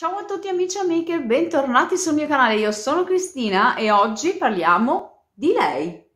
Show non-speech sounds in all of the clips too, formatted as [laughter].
Ciao a tutti amici e amiche, bentornati sul mio canale, io sono Cristina e oggi parliamo di lei.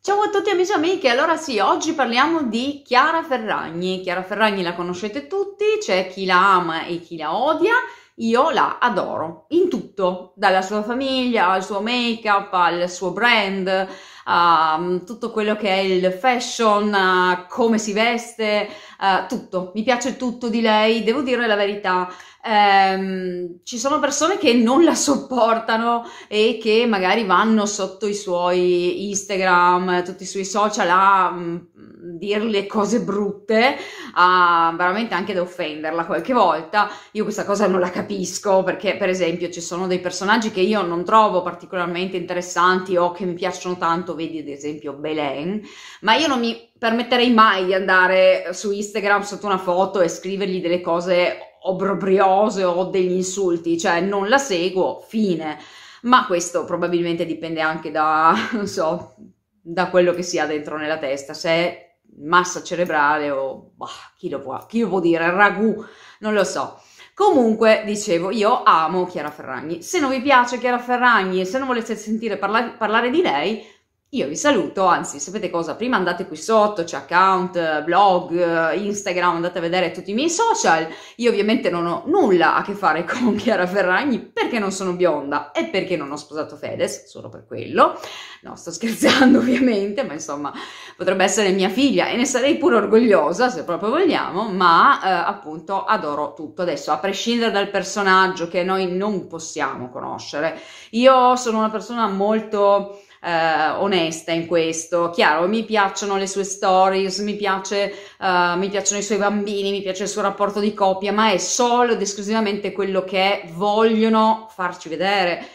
Ciao a tutti amici e amiche, allora sì, oggi parliamo di Chiara Ferragni. Chiara Ferragni la conoscete tutti, c'è chi la ama e chi la odia, io la adoro in tutto, dalla sua famiglia al suo make-up al suo brand uh, tutto quello che è il fashion, uh, come si veste, uh, tutto. Mi piace tutto di lei, devo dire la verità ehm, ci sono persone che non la sopportano e che magari vanno sotto i suoi Instagram, tutti i suoi social a mh, mm, dirle cose brutte, a veramente anche ad offenderla qualche volta. Io questa cosa non la capisco perché per esempio ci sono dei personaggi che io non trovo particolarmente interessanti o che mi piacciono tanto, vedi ad esempio Belen, ma io non mi permetterei mai di andare su Instagram sotto una foto e scrivergli delle cose obbrobriose o degli insulti, cioè non la seguo, fine. Ma questo probabilmente dipende anche da, [laughs] non so, da quello che si ha dentro nella testa, se è massa cerebrale o bah, chi, lo può, chi lo può dire, ragù, non lo so. Comunque, dicevo, io amo Chiara Ferragni. Se non vi piace Chiara Ferragni e se non volete sentire parla- parlare di lei, io vi saluto, anzi sapete cosa? Prima andate qui sotto, c'è account, blog, Instagram, andate a vedere tutti i miei social. Io ovviamente non ho nulla a che fare [laughs] con Chiara Ferragni perché non sono bionda e perché non ho sposato Fedez, solo per quello. No, sto [laughs] scherzando ovviamente, ma insomma potrebbe essere mia figlia e ne sarei pure orgogliosa se proprio vogliamo, ma eh, appunto adoro tutto. Adesso, a prescindere dal personaggio che noi non possiamo conoscere, io sono una persona molto eh, onesta in questo. Chiaro, mi piacciono le sue stories, mi, piace, eh, mi piacciono i suoi bambini, mi piace il suo rapporto di coppia, ma è solo ed esclusivamente quello che vogliono farci vedere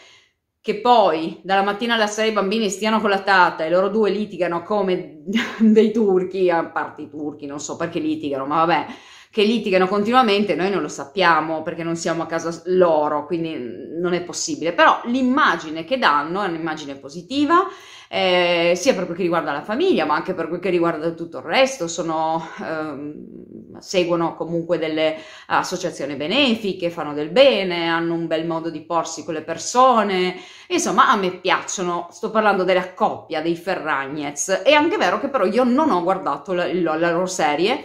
che poi dalla mattina alla sera i bambini stiano con la tata e loro due litigano come [laughs] dei turchi, a parte i turchi, non so perché litigano, ma vabbè, che litigano continuamente, noi non lo sappiamo perché non siamo a casa loro, quindi non è possibile, però l'immagine che danno è un'immagine positiva, eh, sia per quel che riguarda la famiglia, ma anche per quel che riguarda tutto il resto, sono, ehm, seguono comunque delle associazioni benefiche, fanno del bene, hanno un bel modo di porsi con le persone, insomma a me piacciono, sto parlando della coppia dei Ferragnez, è anche vero che però io non ho guardato la, la loro serie,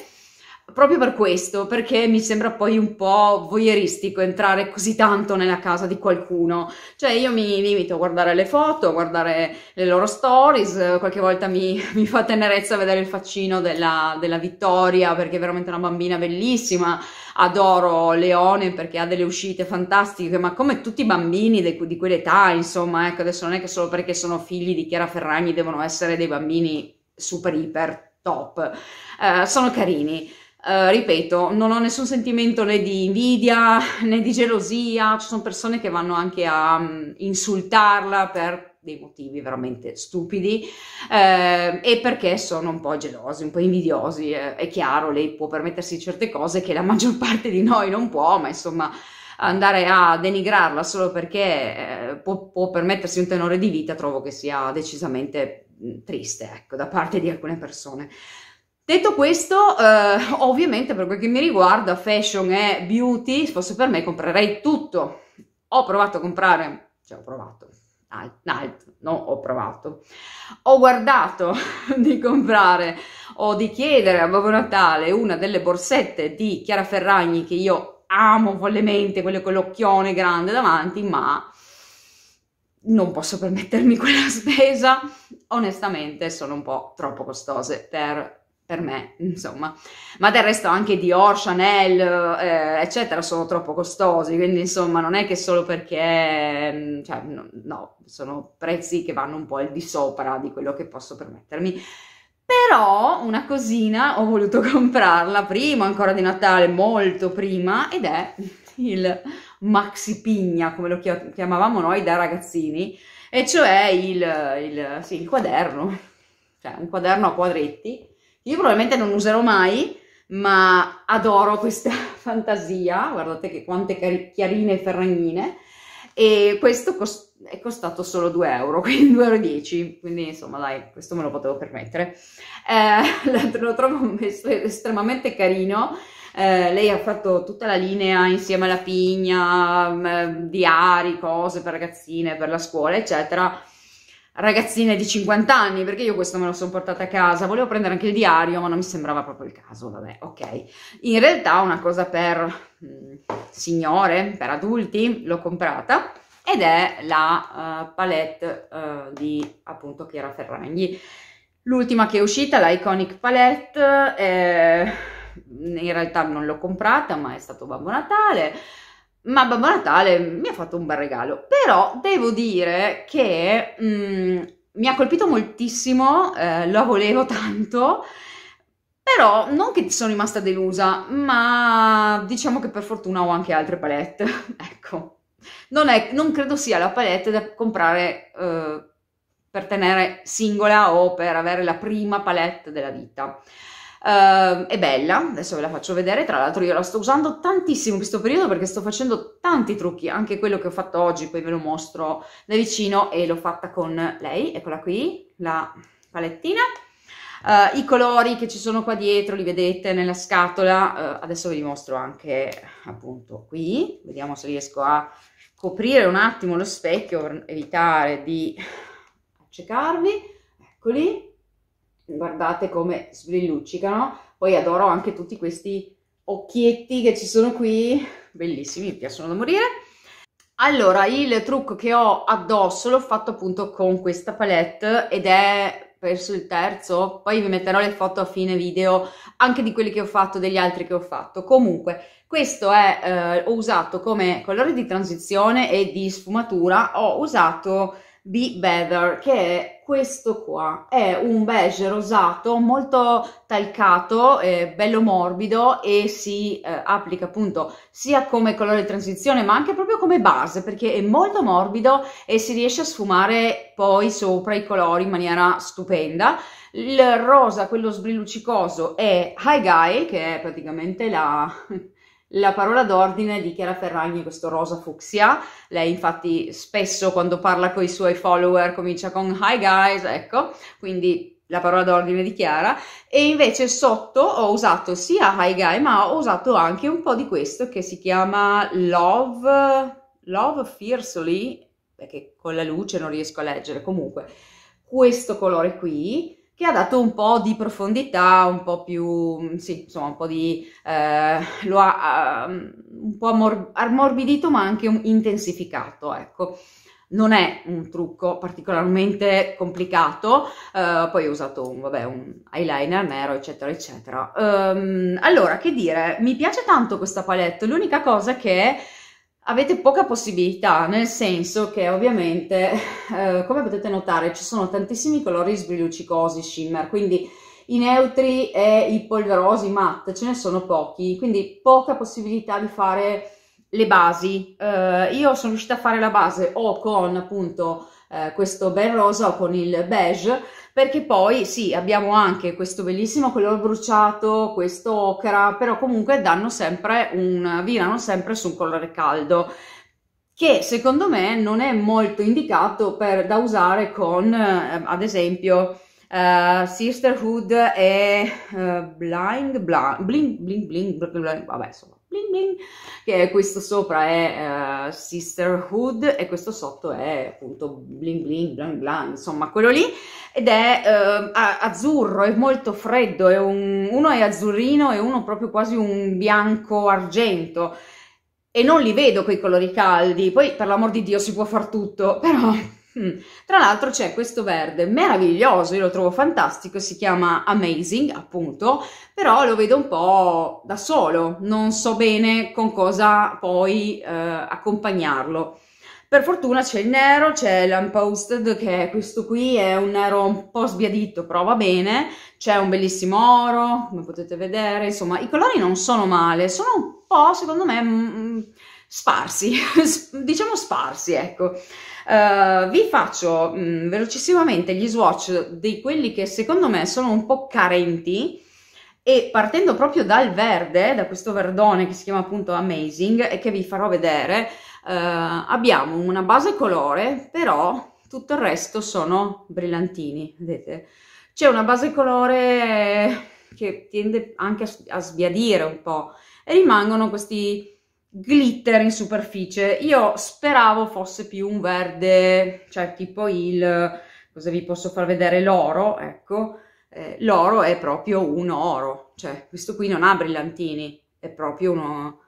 proprio per questo, perché mi sembra poi un po' voyeuristico entrare così tanto nella casa di qualcuno. Cioè io mi limito a guardare le foto, a guardare le loro stories, qualche volta mi, [laughs] mi fa tenerezza vedere il faccino della, della, Vittoria perché è veramente una bambina bellissima, adoro Leone perché ha delle uscite fantastiche, ma come tutti i bambini de, di quell'età, insomma, ecco, adesso non è che solo perché sono figli di Chiara Ferragni devono essere dei bambini super iper top, eh, sono carini. Eh, ripeto, non ho nessun sentimento né di invidia [laughs] né di gelosia, ci sono persone che vanno anche a um, insultarla per dei motivi veramente stupidi uh, e perché sono un po' gelosi, un po' invidiosi, eh, è chiaro, lei può permettersi certe cose che la [laughs] maggior parte di noi non può, ma insomma andare a denigrarla solo perché eh, può, può permettersi un tenore di vita trovo che sia decisamente mm, triste, ecco, da parte di alcune persone. Detto questo, eh, ovviamente per quel che mi riguarda, fashion e beauty, se fosse per me comprerei tutto. Ho provato a comprare, cioè ho provato, alt, alt, no, ho provato. Ho guardato [laughs] di comprare o di chiedere a Babbo Natale una delle borsette di Chiara Ferragni che io amo follemente, quelle con l'occhione grande davanti, ma non posso permettermi [laughs] quella spesa. Onestamente sono un po' troppo costose per per me, [laughs] insomma. Ma del resto anche Dior, Chanel, eh, eccetera, sono troppo costosi, quindi insomma non è che solo perché, mm, cioè, no, no, sono prezzi che vanno un po' al di sopra di quello che posso permettermi. Però una cosina ho voluto [laughs] comprarla prima ancora di Natale, molto prima, ed è il maxi pigna, come lo chiamavamo noi da ragazzini, e cioè il, il, sì, il quaderno, cioè un quaderno a quadretti, io probabilmente non userò mai, ma adoro questa [laughs] fantasia, guardate che quante chiarine e ferragnine, e questo cost è costato solo 2 euro, [laughs] quindi 2,10 euro, quindi insomma dai, questo me lo potevo permettere. Eh, [laughs] lo trovo estremamente carino, eh, lei ha fatto tutta la linea insieme alla pigna, mh, mm, eh, diari, cose per ragazzine, per la scuola, eccetera, ragazzine di 50 anni, perché io questo me lo sono portata a casa, volevo prendere anche il diario, ma non mi sembrava proprio il caso, vabbè, ok. In realtà una cosa per mh, mm, signore, per adulti, l'ho comprata ed è la uh, palette uh, di appunto Chiara Ferragni. L'ultima che è uscita, la Iconic Palette, eh, in realtà non l'ho comprata, ma è stato Babbo Natale ma Babbo Natale mi ha fatto un bel regalo. Però devo dire che mm, mi ha colpito moltissimo, eh, lo volevo tanto, però non che sono rimasta delusa, ma diciamo che per fortuna ho anche altre palette. [laughs] ecco, non, è, non, credo sia la palette da comprare eh, per tenere singola o per avere la prima palette della vita. Uh, è bella, adesso ve la faccio vedere, tra l'altro io la sto usando tantissimo in questo periodo perché sto facendo tanti trucchi, anche quello che ho fatto oggi, poi ve lo mostro da vicino e l'ho fatta con lei, eccola qui, la palettina. Uh, I colori che ci sono qua dietro li vedete nella scatola, uh, adesso ve li mostro anche appunto qui, vediamo se riesco a coprire un attimo lo specchio per evitare di accecarvi, eccoli, guardate come sbrilluccicano, poi adoro anche tutti questi occhietti che ci sono qui, bellissimi, mi piacciono da morire. Allora, il trucco che ho addosso l'ho fatto appunto con questa palette ed è verso il terzo, poi vi metterò le foto a fine video anche di quelli che ho fatto, degli altri che ho fatto. Comunque, questo è, eh, ho usato come colore di transizione e di sfumatura, ho usato Be Better, che è questo qua è un beige rosato molto talcato, eh, bello morbido e si eh, applica appunto sia come colore di transizione ma anche proprio come base perché è molto morbido e si riesce a sfumare poi sopra i colori in maniera stupenda. Il rosa, quello sbrillucicoso, è High Guy che è praticamente la... La parola d'ordine di Chiara Ferragni è questo rosa fucsia, lei infatti spesso quando parla con i suoi follower comincia con hi guys, ecco, quindi la parola d'ordine di Chiara e invece sotto ho usato sia hi guys, ma ho usato anche un po' di questo che si chiama love, love fiercely, perché con la luce non riesco a leggere comunque, questo colore qui che ha dato un po' di profondità, un po' più, mm, sì, insomma, un po' di, eh, lo ha uh, un po' ammor- ammorbidito ma anche intensificato, ecco. Non è un trucco particolarmente complicato, uh, poi ho usato un, vabbè, un eyeliner nero, eccetera, eccetera. Um, allora, che dire, mi piace tanto questa palette, l'unica cosa che avete poca possibilità, nel senso che ovviamente, eh, come potete notare, ci sono tantissimi colori sbrilucicosi shimmer, quindi i neutri e i polverosi matte ce ne sono pochi, quindi poca possibilità di fare le basi. Eh, io sono riuscita a fare la base o con appunto eh, questo bel rosa o con il beige, perché poi sì, abbiamo anche questo bellissimo colore bruciato, questo ocra, però comunque danno sempre un, virano sempre su un colore caldo che secondo me non è molto indicato per, da usare con eh, ad esempio eh, Sisterhood e eh, Blind, Blind, Blind, Blind, Blind, Blind, Blind, vabbè insomma bling bling, che questo sopra è uh, Sisterhood e questo sotto è appunto bling bling blan blan, insomma quello lì, ed è uh, azzurro, è molto freddo, è un, uno è azzurrino e uno proprio quasi un bianco argento e non li vedo quei colori caldi, poi per l'amor di Dio si può far tutto, però Mm. Tra l'altro c'è questo verde meraviglioso, io lo trovo fantastico, si chiama Amazing appunto, però lo vedo un po' da solo, non so bene con cosa poi eh, accompagnarlo. Per fortuna c'è il nero, c'è l'Unposted che è questo qui, è un nero un po' sbiadito, però va bene, c'è un bellissimo oro, come potete vedere, insomma i colori non sono male, sono un po' secondo me... Mh, mm, sparsi, [laughs] diciamo sparsi, ecco. Uh, vi faccio mh, mm, velocissimamente gli swatch di quelli che secondo me sono un po' carenti e partendo proprio dal verde, da questo verdone che si chiama appunto Amazing e che vi farò vedere, uh, abbiamo una base colore, però tutto il resto sono brillantini, vedete? C'è una base colore che tende anche a, a sbiadire un po' e rimangono questi glitter in superficie. Io speravo fosse più un verde, cioè tipo il... cosa vi posso far vedere? L'oro, ecco. Eh, l'oro è proprio un oro, cioè questo qui non ha brillantini, è proprio uno,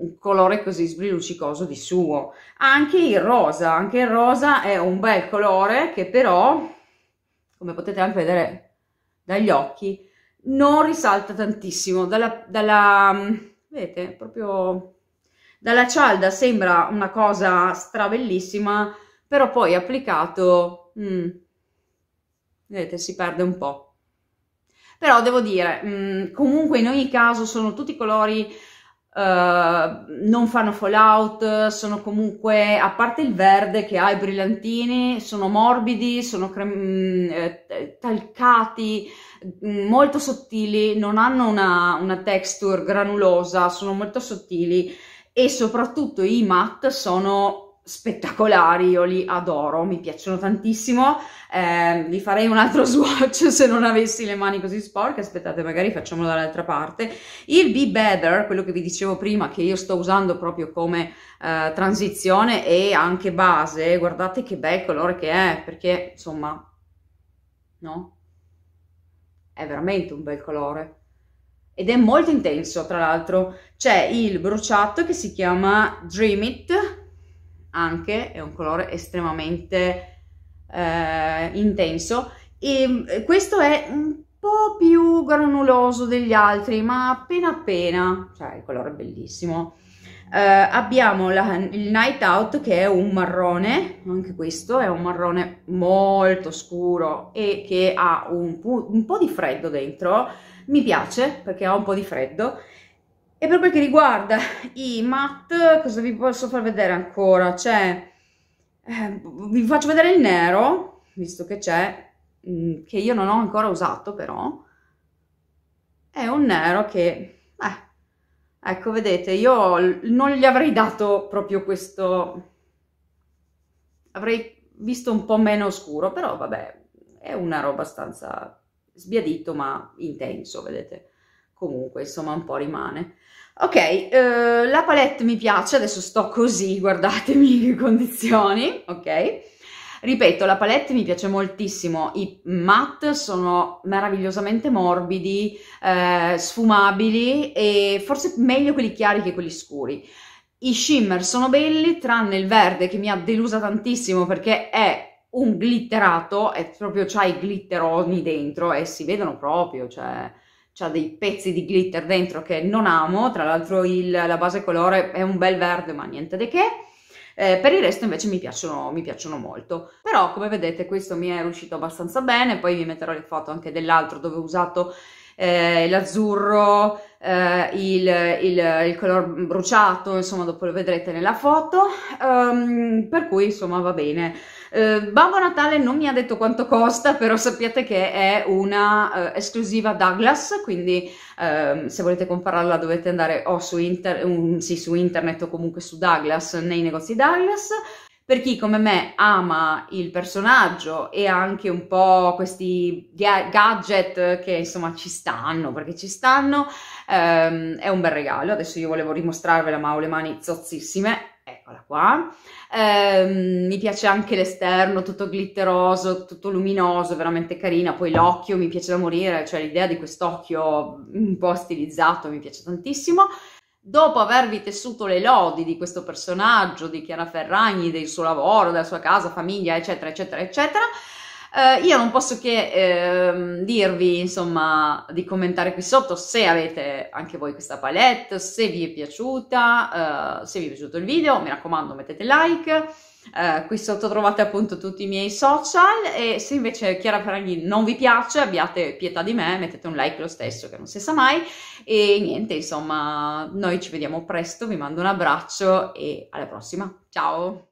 un colore così sbrilucicoso di suo. Anche il rosa, anche il rosa è un bel colore che però, come potete anche vedere dagli occhi, non risalta tantissimo dalla, dalla Vedete, proprio dalla cialda sembra una cosa strabellissima, però poi applicato, mm, vedete, si perde un po'. Però devo dire, mm, comunque in ogni caso sono tutti colori Uh, non fanno fallout, sono comunque, a parte il verde che ha i brillantini, sono morbidi, sono cre- mm, eh, talcati, mm, molto sottili, non hanno una, una, texture granulosa, sono molto sottili e soprattutto i matte sono spettacolari, io li adoro, mi piacciono tantissimo, eh, li farei un altro [laughs] swatch se non avessi le mani così sporche, aspettate magari facciamolo dall'altra parte. Il Be Better, quello che vi dicevo prima, che io sto usando proprio come eh, transizione e anche base, guardate che bel colore che è, perché insomma, no? È veramente un bel colore ed è molto intenso tra l'altro. C'è il bruciato che si chiama Dream It anche, è un colore estremamente eh, intenso e eh, questo è un po' più granuloso degli altri, ma appena appena, cioè il colore è bellissimo. Eh, abbiamo la, il Night Out che è un marrone, anche questo è un marrone molto scuro e che ha un, un po' di freddo dentro, mi piace perché ha un po' di freddo e per quel che riguarda i mat, cosa vi posso far vedere ancora? Cioè, eh, vi faccio vedere il nero, visto che c'è, mm, che io non ho ancora usato però. È un nero che, beh, ecco, vedete, io non gli avrei dato proprio questo... Avrei visto un po' meno scuro, però vabbè, è un nero abbastanza sbiadito ma intenso, vedete? Comunque, insomma, un po' rimane. Ok, eh, la palette mi piace, adesso sto così, guardatemi le [laughs] condizioni, ok? Ripeto, la palette mi piace moltissimo, i matte sono meravigliosamente morbidi, eh, sfumabili e forse meglio quelli chiari che quelli scuri. I shimmer sono belli, tranne il verde che mi ha delusa tantissimo perché è un glitterato, è proprio c'hai i glitteroni dentro e si vedono proprio, cioè c'ha dei pezzi di glitter dentro che non amo, tra l'altro la base colore è un bel verde ma niente di che, eh, per il resto invece mi piacciono, mi piacciono, molto, però come vedete questo mi è riuscito abbastanza bene, poi vi metterò le foto anche dell'altro dove ho usato eh, l'azzurro, eh, il, il, il, color bruciato, insomma dopo lo vedrete nella foto, um, per cui insomma va bene. Eh, Babbo Natale non mi ha detto quanto costa, però sappiate che è una eh, esclusiva Douglas, quindi eh, se volete comprarla dovete andare o su, inter- um, sì, su internet o comunque su Douglas, nei negozi Douglas. Per chi come me ama il personaggio e anche un po' questi gadget che insomma ci stanno, perché ci stanno, ehm, è un bel regalo. Adesso io volevo rimostrarvela ma ho le mani zozzissime, eccola qua. Eh, mi piace anche l'esterno, tutto glitteroso, tutto luminoso, veramente carina. Poi l'occhio mi piace da morire, cioè l'idea di quest'occhio un po' stilizzato mi piace tantissimo. Dopo avervi tessuto le lodi di questo personaggio, di Chiara Ferragni, del suo lavoro, della sua casa, famiglia, eccetera, eccetera, eccetera, Uh, io non posso che uh, dirvi, insomma, di commentare qui sotto se avete anche voi questa palette, se vi è piaciuta, uh, se vi è piaciuto il video, mi raccomando mettete like. Eh, qui sotto trovate appunto tutti i miei social e se invece Chiara Ferragni non vi piace abbiate pietà di me, mettete un like lo stesso che non si sa mai e niente insomma noi ci vediamo presto, vi mando un abbraccio e alla prossima, ciao!